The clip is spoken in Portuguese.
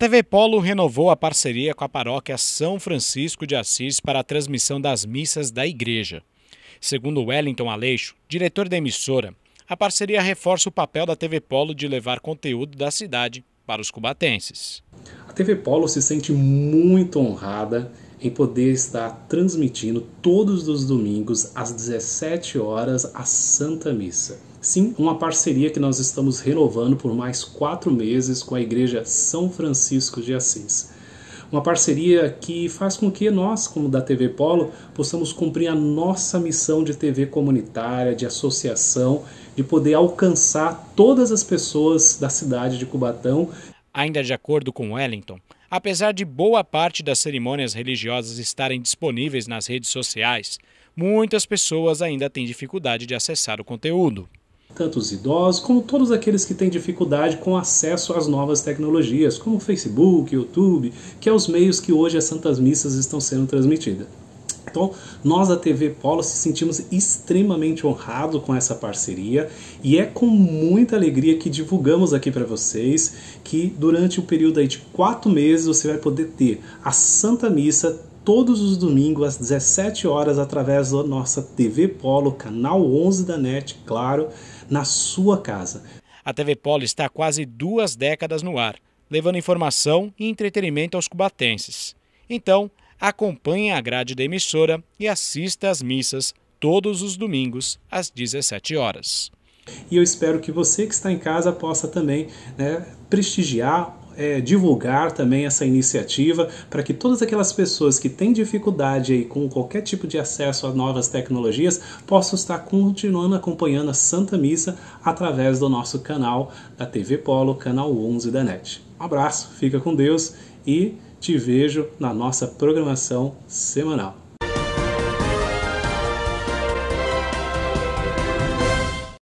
TV Polo renovou a parceria com a paróquia São Francisco de Assis para a transmissão das missas da igreja. Segundo Wellington Aleixo, diretor da emissora, a parceria reforça o papel da TV Polo de levar conteúdo da cidade para os cubatenses. A TV Polo se sente muito honrada em poder estar transmitindo todos os domingos às 17 horas a Santa Missa. Sim, uma parceria que nós estamos renovando por mais quatro meses com a Igreja São Francisco de Assis. Uma parceria que faz com que nós, como da TV Polo, possamos cumprir a nossa missão de TV comunitária, de associação, de poder alcançar todas as pessoas da cidade de Cubatão. Ainda de acordo com Wellington, Apesar de boa parte das cerimônias religiosas estarem disponíveis nas redes sociais, muitas pessoas ainda têm dificuldade de acessar o conteúdo. Tanto os idosos como todos aqueles que têm dificuldade com acesso às novas tecnologias, como Facebook, YouTube, que são é os meios que hoje as Santas Missas estão sendo transmitidas. Então, nós da TV Polo se sentimos extremamente honrados com essa parceria e é com muita alegria que divulgamos aqui para vocês que durante o um período aí de quatro meses você vai poder ter a Santa Missa todos os domingos às 17 horas através da nossa TV Polo, canal 11 da NET, claro, na sua casa. A TV Polo está há quase duas décadas no ar, levando informação e entretenimento aos cubatenses. Então, acompanhe a grade da emissora e assista às missas todos os domingos às 17 horas. E eu espero que você que está em casa possa também né, prestigiar é, divulgar também essa iniciativa para que todas aquelas pessoas que têm dificuldade aí com qualquer tipo de acesso a novas tecnologias possam estar continuando acompanhando a Santa Missa através do nosso canal da TV Polo, canal 11 da NET. Um abraço, fica com Deus e te vejo na nossa programação semanal.